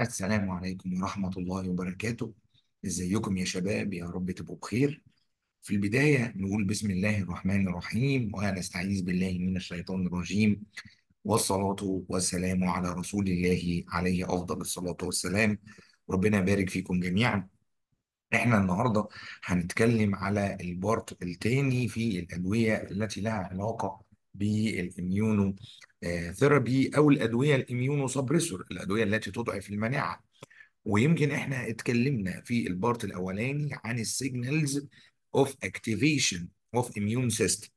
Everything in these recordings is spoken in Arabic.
السلام عليكم ورحمة الله وبركاته ازيكم يا شباب يا رب تبقوا بخير في البداية نقول بسم الله الرحمن الرحيم ونستعيذ بالله من الشيطان الرجيم والصلاة والسلام على رسول الله عليه أفضل الصلاة والسلام ربنا يبارك فيكم جميعا احنا النهاردة هنتكلم على البارت الثاني في الأدوية التي لها علاقة بالإميونو ثيرابي آه، أو الأدوية الإميونو سبريسور الأدوية التي تضعف المناعة ويمكن احنا اتكلمنا في البارت الأولاني عن السيجنالز اوف اكتيفيشن اوف اميون سيستم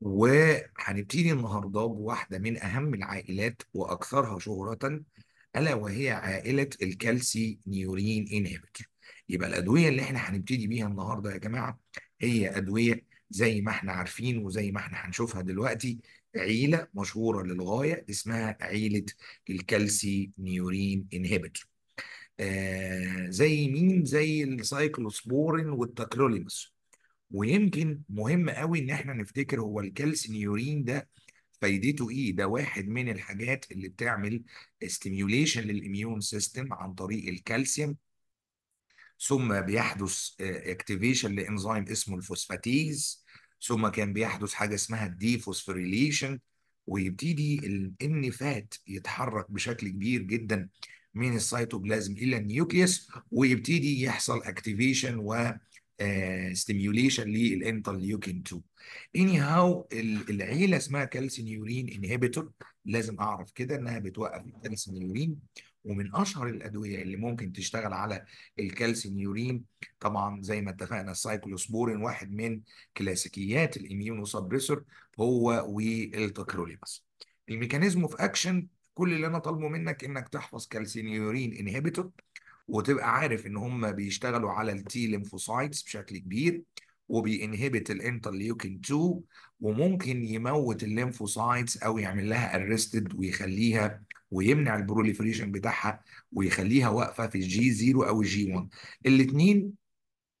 وهنبتدي النهارده بواحده من اهم العائلات واكثرها شهره الا وهي عائله الكالسي نيورين انهبيتور يبقى الادويه اللي احنا هنبتدي بيها النهارده يا جماعه هي ادويه زي ما احنا عارفين وزي ما احنا هنشوفها دلوقتي عيلة مشهورة للغاية اسمها عيلة الكالسي نيورين انهبيتور آه زي مين زي السايكلوسبورين والتاكروليمس ويمكن مهم قوي ان احنا نفتكر هو الكالسي نيورين ده فايدته ايه ده واحد من الحاجات اللي بتعمل ستيميوليشن للاميون سيستم عن طريق الكالسيوم ثم بيحدث اكتيفيشن آه، لانزيم اسمه الفوسفاتيز ثم كان بيحدث حاجه اسمها الديفوسفوريليشن ويبتدي الان فات يتحرك بشكل كبير جدا من السيتوبلازم الى النيوكليوس ويبتدي يحصل اكتيفيشن و ستيميوليشن للانترليوكين 2 اني هاو العيله اسمها كالسينيورين انهبيتور لازم اعرف كده انها بتوقف الكالسينيورين ومن اشهر الادويه اللي ممكن تشتغل على الكالسينيورين طبعا زي ما اتفقنا السايكلوسبورين واحد من كلاسيكيات الاميونو سبريسور هو والتكروليماس الميكانيزم اوف اكشن كل اللي انا طالبه منك انك تحفظ كالسينيورين انهبيتور وتبقى عارف ان هم بيشتغلوا على التي ليمفوسايتس بشكل كبير وبينهبت الانترليوكين 2 وممكن يموت الليمفوسايتس او يعمل لها ارستد ويخليها ويمنع البروليفريشن بتاعها ويخليها واقفه في الجي 0 او الجي 1 الاثنين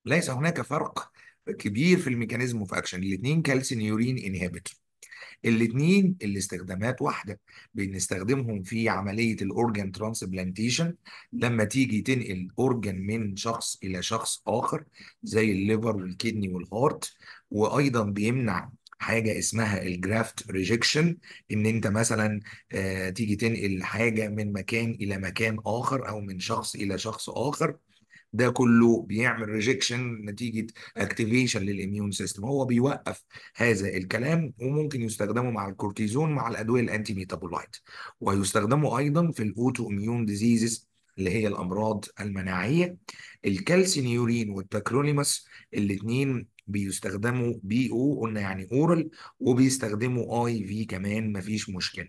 ليس هناك فرق كبير في الميكانيزم اوف اكشن الاثنين كالسينيورين انهبيتور الاثنين الاستخدامات واحده بنستخدمهم في عمليه الاورجان ترانسبلانتيشن لما تيجي تنقل اورجان من شخص الى شخص اخر زي الليفر والكدني والهارت وايضا بيمنع حاجه اسمها الجرافت ريجكشن ان انت مثلا آه، تيجي تنقل حاجه من مكان الى مكان اخر او من شخص الى شخص اخر ده كله بيعمل ريجكشن نتيجه اكتيفيشن للاميون سيستم هو بيوقف هذا الكلام وممكن يستخدمه مع الكورتيزون مع الادويه الانتي ميتابولايت ويستخدمه ايضا في الاوتو اميون ديزيزز اللي هي الامراض المناعيه الكالسينيورين والتاكروليماس الاثنين بيستخدموا بي او قلنا يعني اورال وبيستخدموا اي في كمان مفيش مشكله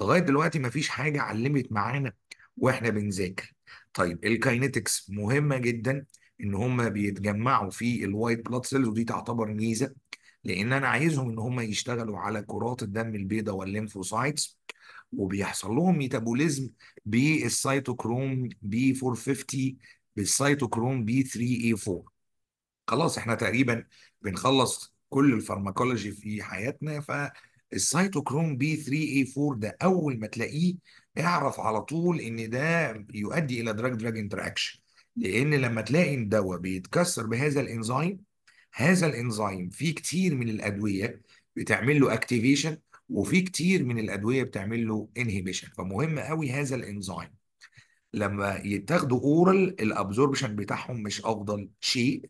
لغايه دلوقتي مفيش حاجه علمت معانا واحنا بنذاكر طيب الكاينتكس مهمه جدا ان هم بيتجمعوا في الوايت بلاد سيلز ودي تعتبر ميزه لان انا عايزهم ان هم يشتغلوا على كرات الدم البيضاء والليمفوسايتس وبيحصل لهم ميتابوليزم بالسيتوكروم بي 450 بالسيتوكروم بي 3 اي 4 خلاص احنا تقريبا بنخلص كل الفارماكولوجي في حياتنا فالسيتوكروم بي 3 اي 4 ده اول ما تلاقيه اعرف على طول ان ده يؤدي الى دراج دراج انتراكشن لان لما تلاقي الدواء بيتكسر بهذا الانزيم هذا الانزيم في كتير من الادويه بتعمل له اكتيفيشن وفي كتير من الادويه بتعمل له انهيبيشن فمهم قوي هذا الانزيم لما يتاخدوا اورال الابزوربشن بتاعهم مش افضل شيء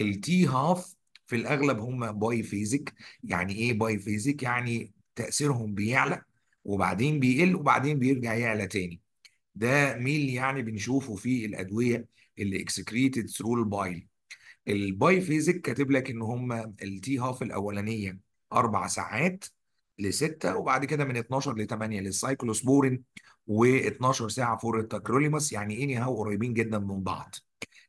التي هاف في الاغلب هم باي فيزيك يعني ايه باي فيزيك يعني تاثيرهم بيعلى وبعدين بيقل وبعدين بيرجع يعلى تاني ده ميل يعني بنشوفه في الادويه اللي اكسكريتد ثرو البايل الباي فيزيك كاتب لك ان هم التي هاف الاولانيه اربع ساعات لستة وبعد كده من 12 ل 8 للسايكلوسبورين و12 ساعه فور التاكروليماس يعني إيه، اني هاو قريبين جدا من بعض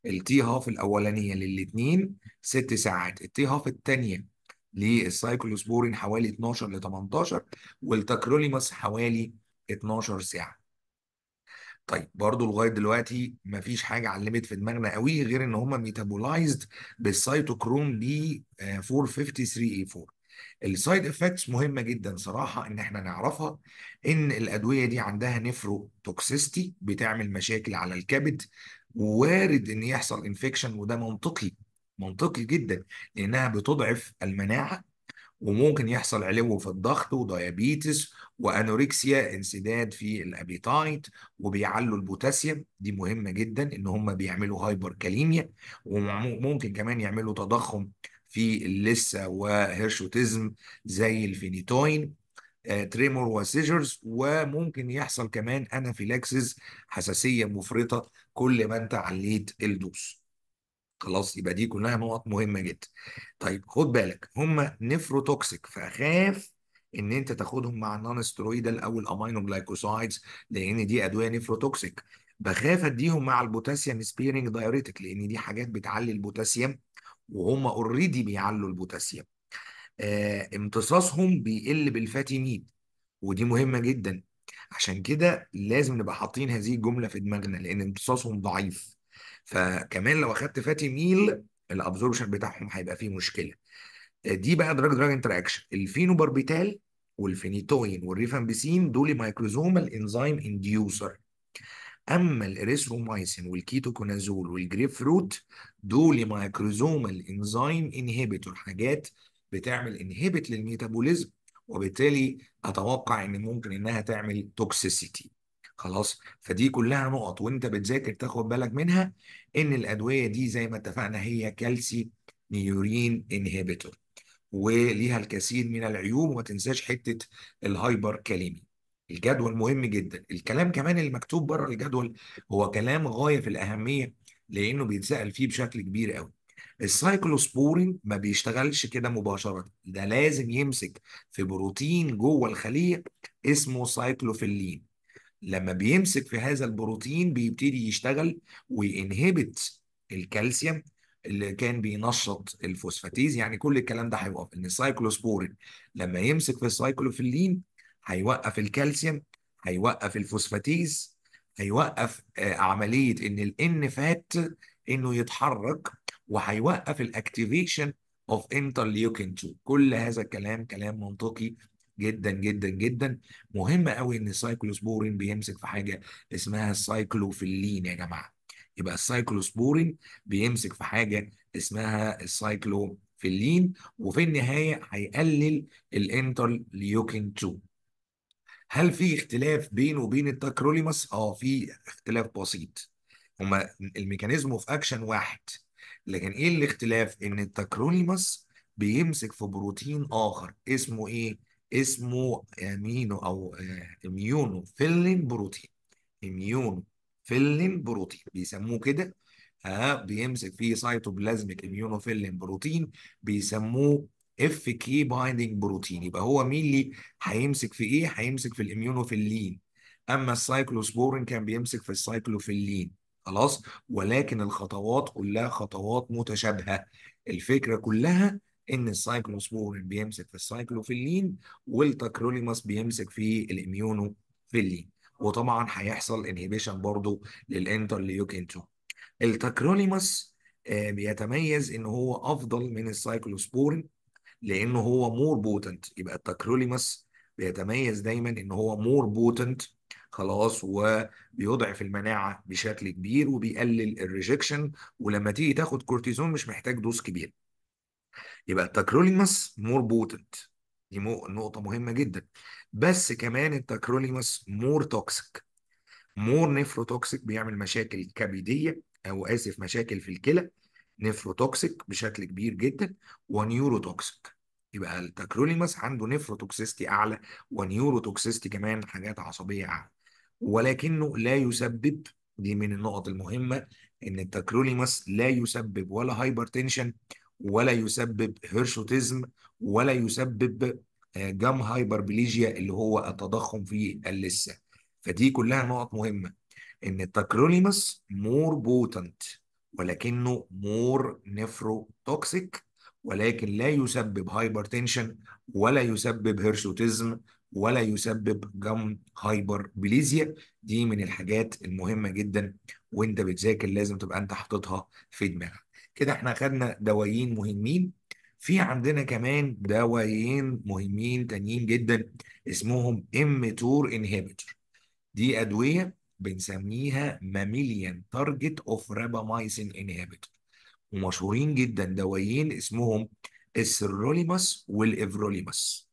التي هاف الاولانيه للاثنين ست ساعات التي هاف الثانيه للسايكلوسبورين حوالي 12 ل 18 والتاكروليماس حوالي 12 ساعه طيب برضو لغايه دلوقتي مفيش حاجه علمت في دماغنا قوي غير ان هم ميتابولايزد بالسيتوكروم بي 453A4 السايد افكتس مهمه جدا صراحه ان احنا نعرفها ان الادويه دي عندها نفرو توكسيستي بتعمل مشاكل على الكبد ووارد ان يحصل انفكشن وده منطقي منطقي جدا لانها بتضعف المناعه وممكن يحصل علو في الضغط وديابيتس وانوريكسيا انسداد في الابيتايت وبيعلوا البوتاسيوم دي مهمه جدا ان هم بيعملوا هايبر كاليميا وممكن كمان يعملوا تضخم في اللثه وهيرشوتيزم زي الفينيتوين آه، تريمور وسيجرز وممكن يحصل كمان انافيلاكسز حساسيه مفرطه كل ما انت عليت الدوس خلاص يبقى دي كلها نقط مهمه جدا طيب خد بالك هم نفروتوكسيك فاخاف ان انت تاخدهم مع النون سترويدال او الامينو جلايكوسايدز لان دي ادويه نفروتوكسيك بخاف اديهم مع البوتاسيوم سبيرنج دايوريتك لان دي حاجات بتعلي البوتاسيوم وهم اوريدي بيعلوا البوتاسيوم آه امتصاصهم بيقل بالفاتي ودي مهمة جدا عشان كده لازم نبقى حاطين هذه الجملة في دماغنا لأن امتصاصهم ضعيف فكمان لو أخدت فاتي ميل الابزوربشن بتاعهم هيبقى فيه مشكلة آه، دي بقى دراج دراج انتراكشن الفينوباربيتال والفينيتوين والريفامبيسين دول مايكروزومال انزيم انديوسر اما الاريثرومايسين والكيتوكونازول والجريب فروت دول مايكروزومال انزيم انهبيتور حاجات بتعمل انهبت للميتابوليزم وبالتالي اتوقع ان ممكن انها تعمل توكسيسيتي خلاص فدي كلها نقط وانت بتذاكر تاخد بالك منها ان الادويه دي زي ما اتفقنا هي كالسي نيورين انهبيتور وليها الكثير من العيوب وما تنساش حته الهايبر كاليمي الجدول مهم جدا الكلام كمان اللي مكتوب بره الجدول هو كلام غايه في الاهميه لانه بيتسال فيه بشكل كبير قوي السايكلوسبورين ما بيشتغلش كده مباشرة ده لازم يمسك في بروتين جوه الخلية اسمه سايكلوفيلين لما بيمسك في هذا البروتين بيبتدي يشتغل وينهبت الكالسيوم اللي كان بينشط الفوسفاتيز يعني كل الكلام ده هيوقف ان السايكلوسبورين لما يمسك في السايكلوفيلين هيوقف الكالسيوم هيوقف الفوسفاتيز هيوقف آه، عمليه ان الان فات انه يتحرك وهيوقف الاكتيفيشن اوف انترليوكين 2 كل هذا الكلام كلام منطقي جدا جدا جدا مهم قوي ان السايكلوسبورين بيمسك في حاجه اسمها السايكلوفيلين يا جماعه يبقى السايكلوسبورين بيمسك في حاجه اسمها السايكلوفيلين وفي النهايه هيقلل الانترليوكين 2 هل في اختلاف بينه وبين التاكروليماس؟ اه في اختلاف بسيط هما الميكانيزم اوف اكشن واحد لكن ايه الاختلاف ان التكرونيماس بيمسك في بروتين اخر اسمه ايه اسمه امينو او آه، اميونو فيلين بروتين اميونو فيلين بروتين بيسموه كده ها آه، بيمسك فيه سايتوبلازميك فيلين بروتين بيسموه اف كي بايندينج بروتين يبقى هو مين اللي هيمسك في ايه هيمسك في الاميونوفيلين اما السايكلوسبورين كان بيمسك في السايكلوفيلين خلاص ولكن الخطوات كلها خطوات متشابهه الفكره كلها ان السايكلوسبورين بيمسك في السايكلوفيلين والتاكروليماس بيمسك في الاميونوفيلين وطبعا هيحصل انهيبيشن برضو للانترليوكين 2 التاكروليماس آه، بيتميز ان هو افضل من السايكلوسبورين لان هو مور بوتنت يبقى التاكروليماس بيتميز دايما ان هو مور بوتنت خلاص وبيضعف المناعه بشكل كبير وبيقلل الريجكشن ولما تيجي تاخد كورتيزون مش محتاج دوز كبير يبقى التاكروليماس مور بوتنت دي نقطه مهمه جدا بس كمان التاكروليماس مور توكسيك مور نيفروتوكسيك بيعمل مشاكل كبديه او اسف مشاكل في الكلى نيفروتوكسيك بشكل كبير جدا ونيوروتوكسيك يبقى التاكروليماس عنده نيفروتوكسيستي اعلى ونيوروتوكسيستي كمان حاجات عصبيه اعلى ولكنه لا يسبب دي من النقط المهمة إن التاكروليماس لا يسبب ولا هايبرتنشن ولا يسبب هيرشوتيزم ولا يسبب آه، جام هايبربليجيا اللي هو التضخم في اللثة فدي كلها نقط مهمة إن التاكروليماس مور بوتنت ولكنه مور نفرو توكسيك ولكن لا يسبب هايبرتنشن ولا يسبب هيرشوتيزم ولا يسبب جم هايبر بليزيا دي من الحاجات المهمه جدا وانت بتذاكر لازم تبقى انت حاططها في دماغك كده احنا خدنا دوايين مهمين في عندنا كمان دوايين مهمين تانيين جدا اسمهم ام تور انهبيتور دي ادويه بنسميها ماميليان تارجت اوف رابامايسين انهبيتور ومشهورين جدا دوايين اسمهم السيروليماس والافروليماس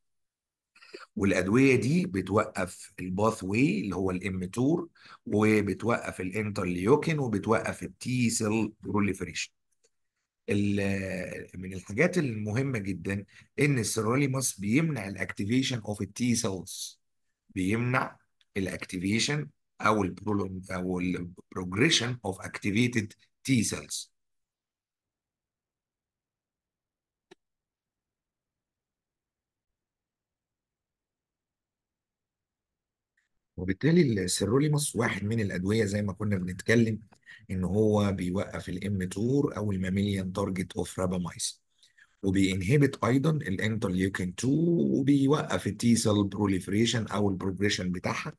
والادويه دي بتوقف الباث واي اللي هو الام تور وبتوقف الانترليوكين وبتوقف التي سيل بروليفريشن من الحاجات المهمه جدا ان السيروليماس بيمنع الاكتيفيشن اوف التي سيلز بيمنع الاكتيفيشن او البرولون او البروجريشن اوف اكتيفيتد تي سيلز وبالتالي السيروليموس واحد من الادويه زي ما كنا بنتكلم ان هو بيوقف الام تور او الماميليان تارجت اوف رابامايس وبينهبت ايضا الانترليوكين 2 وبيوقف التي سيل بروليفريشن او البروجريشن بتاعها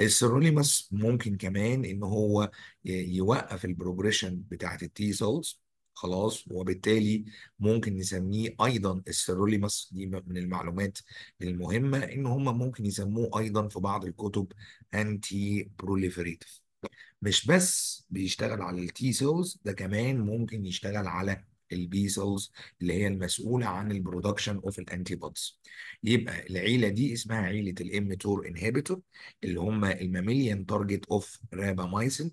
السيروليموس ممكن كمان ان هو يوقف البروجريشن بتاعت التي سيلز خلاص وبالتالي ممكن نسميه ايضا السيروليمس دي من المعلومات المهمه ان هم ممكن يسموه ايضا في بعض الكتب انتي بروليفريتيف مش بس بيشتغل على التي سيلز ده كمان ممكن يشتغل على البي سيلز اللي هي المسؤوله عن البرودكشن اوف الانتي بودز يبقى العيله دي اسمها عيله الام تور انهبيتور اللي هم الماميليان تارجت اوف رابامايسين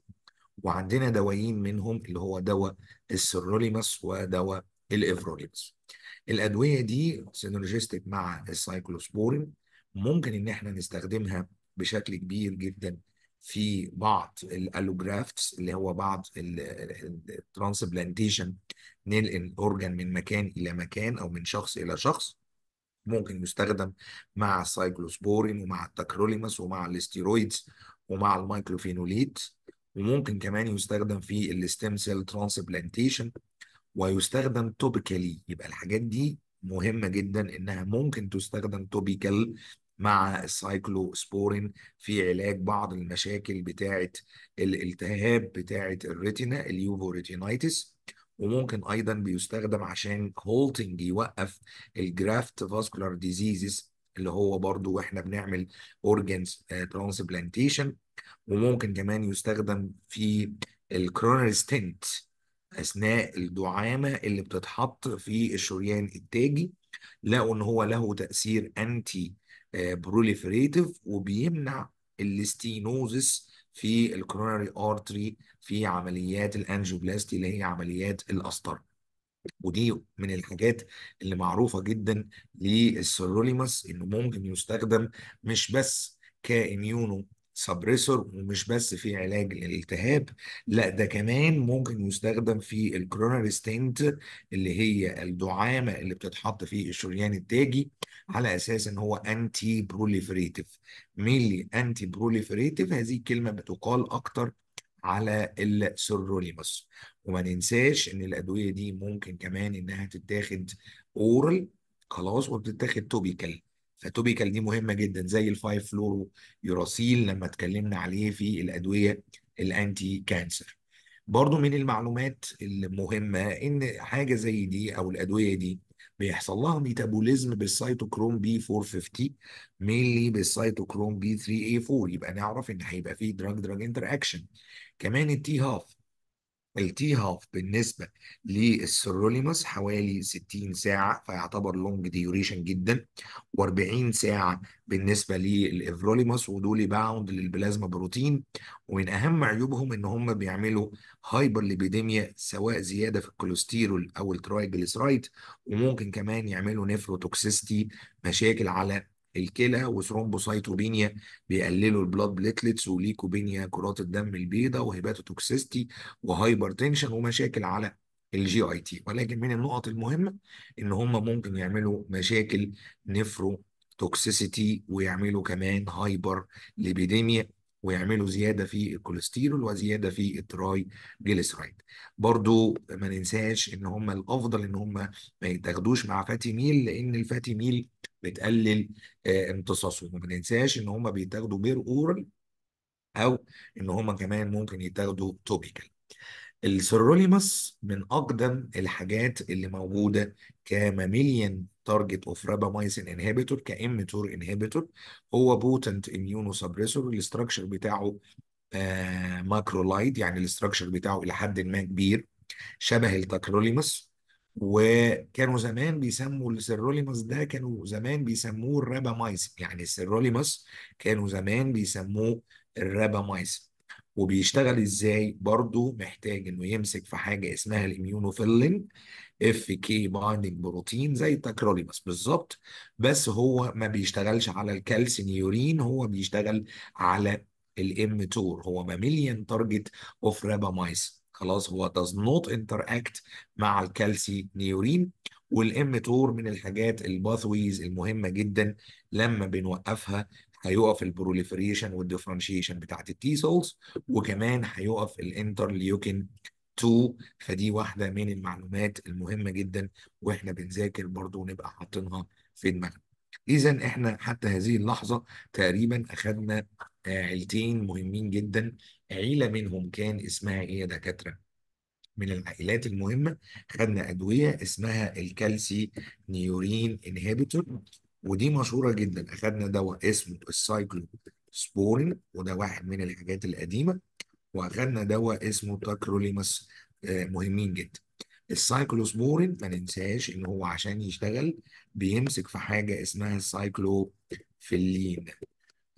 وعندنا دوايين منهم اللي هو دواء السيروليماس ودواء الافروليماس الادويه دي سينرجستك مع السايكلوسبورين ممكن ان احنا نستخدمها بشكل كبير جدا في بعض الالوجرافتس اللي هو بعض الترانسبلانتيشن ننقل الاورجن من مكان الى مكان او من شخص الى شخص ممكن يستخدم مع السايكلوسبورين ومع التاكروليماس ومع الاستيرويدز ومع المايكروفينوليت وممكن كمان يستخدم في الستيم سيل ترانسبلانتيشن ويستخدم توبيكالي يبقى الحاجات دي مهمة جدا انها ممكن تستخدم توبيكال مع السايكلوسبورين في علاج بعض المشاكل بتاعة الالتهاب بتاعة الريتنا اليوفوريتينايتس وممكن ايضا بيستخدم عشان هولتنج يوقف الجرافت فاسكولار ديزيزز اللي هو برضو واحنا بنعمل اورجنز آه، ترانسبلانتيشن وممكن كمان يستخدم في الكرونري ستنت اثناء الدعامه اللي بتتحط في الشريان التاجي لقوا ان هو له تاثير انتي بروليفريتيف وبيمنع الاستينوزس في الكرونري ارتري في عمليات الانجيوبلاستي اللي هي عمليات القسطره ودي من الحاجات اللي معروفه جدا للسيروليماس انه ممكن يستخدم مش بس كاميونو سبريسور ومش بس في علاج الالتهاب لا ده كمان ممكن يستخدم في الكروناري ستنت اللي هي الدعامه اللي بتتحط في الشريان التاجي على اساس ان هو انتي بروليفريتيف ميلي انتي بروليفريتيف هذه الكلمه بتقال اكتر على السيروليموس وما ننساش ان الادويه دي ممكن كمان انها تتاخد اورال خلاص وبتتاخد توبيكال فتوبيكال دي مهمه جدا زي الفايف فلورو يوراسيل لما اتكلمنا عليه في الادويه الانتي كانسر برضو من المعلومات المهمه ان حاجه زي دي او الادويه دي بيحصل لها ميتابوليزم بالسيتوكروم بي 450 مينلي بالسيتوكروم بي 3 a 4 يبقى نعرف ان هيبقى فيه دراج دراج انتر اكشن كمان التي هاف هاف بالنسبة للسيروليموس حوالي 60 ساعة فيعتبر لونج ديوريشن جدا و40 ساعة بالنسبة للإفروليموس ودول باوند للبلازما بروتين ومن أهم عيوبهم إن هم بيعملوا هايبر ليبيديميا سواء زيادة في الكوليسترول أو الترايجليسرايد وممكن كمان يعملوا نيفروتوكسيستي مشاكل على الكلى وثرومبوسايتوبينيا بيقللوا البلاد بليتلتس وليكوبينيا كرات الدم البيضاء وهيباتوتوكسيستي وهايبرتنشن ومشاكل على الجي اي تي ولكن من النقط المهمه ان هم ممكن يعملوا مشاكل نفرو توكسيسيتي ويعملوا كمان هايبر ليبيديميا ويعملوا زياده في الكوليسترول وزياده في التراي جليسرايد برضو ما ننساش ان هم الافضل ان هم ما يتاخدوش مع فاتي ميل لان الفاتي ميل بتقلل آه، امتصاصهم وما ننساش ان هم بيتاخدوا بير اورال او ان هم كمان ممكن يتاخدوا توبيكال السيروليماس من اقدم الحاجات اللي موجوده كماميليان تارجت اوف رابامايسين انهبيتور كاميتور انهبيتور هو بوتنت اميونو سبريسور الاستراكشر بتاعه ماكرولايد آه، يعني الاستراكشر بتاعه الى حد ما كبير شبه التاكروليماس وكانوا زمان بيسموا السيروليموس ده كانوا زمان بيسموه الرابامايسن يعني السيروليموس كانوا زمان بيسموه الرابامايسن وبيشتغل ازاي برضو محتاج انه يمسك في حاجه اسمها الاميونوفيلين اف كي بايندينج بروتين زي التاكروليماس بالظبط بس هو ما بيشتغلش على الكالسينيورين هو بيشتغل على الام تور هو ماميليان تارجت اوف رابامايسن خلاص هو does not interact مع الكالسي نيورين والام تور من الحاجات الباثويز المهمه جدا لما بنوقفها هيقف البروليفريشن والديفرنشيشن بتاعت التي سولز وكمان هيقف الانترليوكين 2 فدي واحده من المعلومات المهمه جدا واحنا بنذاكر برضو نبقى حاطينها في دماغنا. اذا احنا حتى هذه اللحظه تقريبا اخذنا عيلتين مهمين جدا عيلة منهم كان اسمها ايه دكاترة من العائلات المهمة خدنا أدوية اسمها الكالسي نيورين انهبيتور ودي مشهورة جدا أخدنا دواء اسمه السايكلو سبورين وده واحد من الحاجات القديمة وأخدنا دواء اسمه تاكروليماس آه، مهمين جدا السايكلوسبورين ما ننساش ان هو عشان يشتغل بيمسك في حاجه اسمها السايكلوفيلين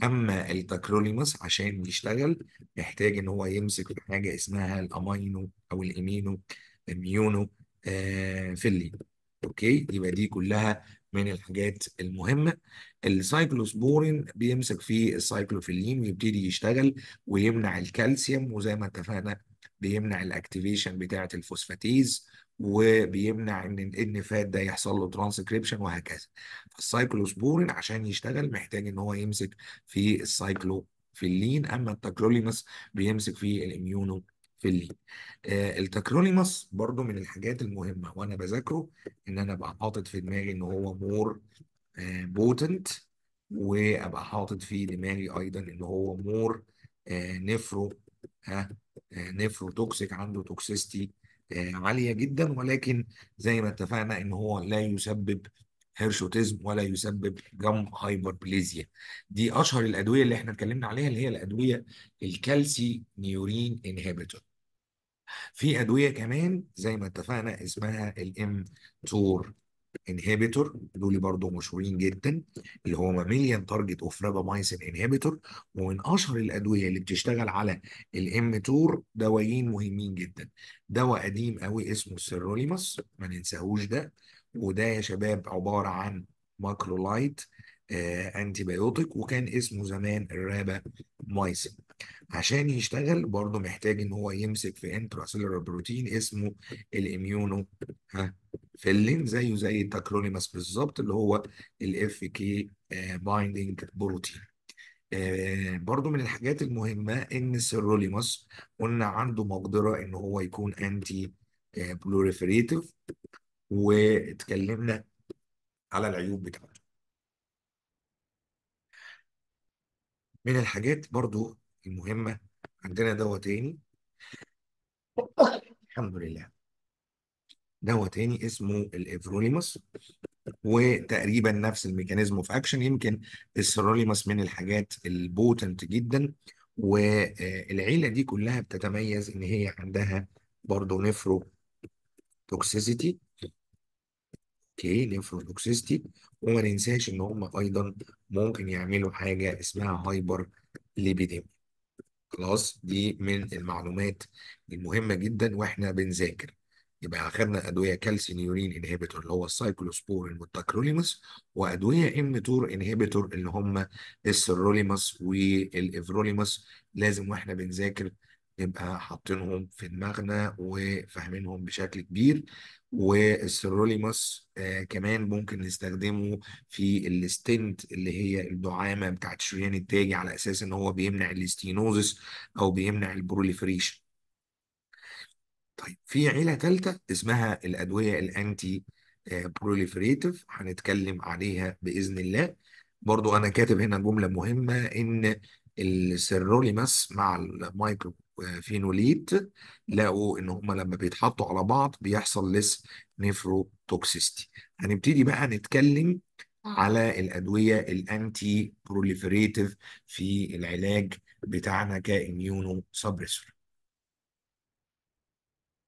اما التكروليموس عشان يشتغل يحتاج ان هو يمسك حاجه اسمها الامينو او الامينو اميونو آه فيلين اوكي يبقى دي كلها من الحاجات المهمه السايكلوسبورين بيمسك في السايكلوفيلين ويبتدي يشتغل ويمنع الكالسيوم وزي ما اتفقنا بيمنع الاكتيفيشن بتاعه الفوسفاتيز وبيمنع ان الان فات ده يحصل له ترانسكريبشن وهكذا فالسايكلوسبورين عشان يشتغل محتاج ان هو يمسك في السايكلو في اللين اما التاكروليمس بيمسك في الاميونو في اللين آه التاكروليمس برضو من الحاجات المهمه وانا بذاكره ان انا ابقى حاطط في دماغي ان هو مور بوتنت آه، وابقى حاطط في دماغي ايضا ان هو مور آه نفرو ها آه نفرو توكسيك عنده توكسيستي آه، عالية جدا ولكن زي ما اتفقنا ان هو لا يسبب هيرشوتيزم ولا يسبب جم هايبربليزيا دي اشهر الادويه اللي احنا اتكلمنا عليها اللي هي الادويه الكالسي نيورين انهبيتور في ادويه كمان زي ما اتفقنا اسمها الام تور انهبيتور دول برضه مشهورين جدا اللي هو ماميليان تارجت اوف رابامايسين انهبيتور ومن اشهر الادويه اللي بتشتغل على الام تور دوايين مهمين جدا دواء قديم قوي اسمه سيروليماس ما ننساهوش ده وده يا شباب عباره عن ماكرولايت انتي آه، بايوتيك وكان اسمه زمان الرابا مايسين عشان يشتغل برضه محتاج ان هو يمسك في انترا سيلولار بروتين اسمه الاميونو ها فيلين زيه زي التاكرونيماس بالظبط اللي هو الاف كي بايندينج بروتين برضه من الحاجات المهمة إن السيروليماس قلنا عنده مقدرة إن هو يكون أنتي بلوريفريتيف واتكلمنا على العيوب بتاعته من الحاجات برضو المهمة عندنا دوا تاني الحمد لله دوا تاني اسمه الافروليمس وتقريبا نفس الميكانيزم اوف اكشن يمكن السيروليموس من الحاجات البوتنت جدا والعيله دي كلها بتتميز ان هي عندها برضه نفرو توكسيسيتي اوكي ليمفاودوكسيستي وما ننساش ان هم ايضا ممكن يعملوا حاجه اسمها هايبر ليبيديميا خلاص دي من المعلومات المهمه جدا واحنا بنذاكر يبقى اخذنا ادويه كالسينيورين انهبيتور اللي هو السايكلوسبور والتاكروليموس وادويه ام تور انهبيتور اللي هم السيروليموس والافروليموس لازم واحنا بنذاكر نبقى حاطينهم في دماغنا وفاهمينهم بشكل كبير والسيروليموس آه كمان ممكن نستخدمه في الاستنت اللي هي الدعامه بتاعت الشريان التاجي على اساس ان هو بيمنع الاستينوزس او بيمنع البروليفريشن. طيب في عيله ثالثه اسمها الادويه الانتي بروليفريتيف آه، هنتكلم عليها باذن الله. برضو انا كاتب هنا جمله مهمه ان السيروليماس مع المايكرو فينوليت لقوا ان هم لما بيتحطوا على بعض بيحصل لس نيفروتوكسيستي هنبتدي بقى نتكلم على الادويه الانتي بروليفريتيف في العلاج بتاعنا كاميونو سبريسور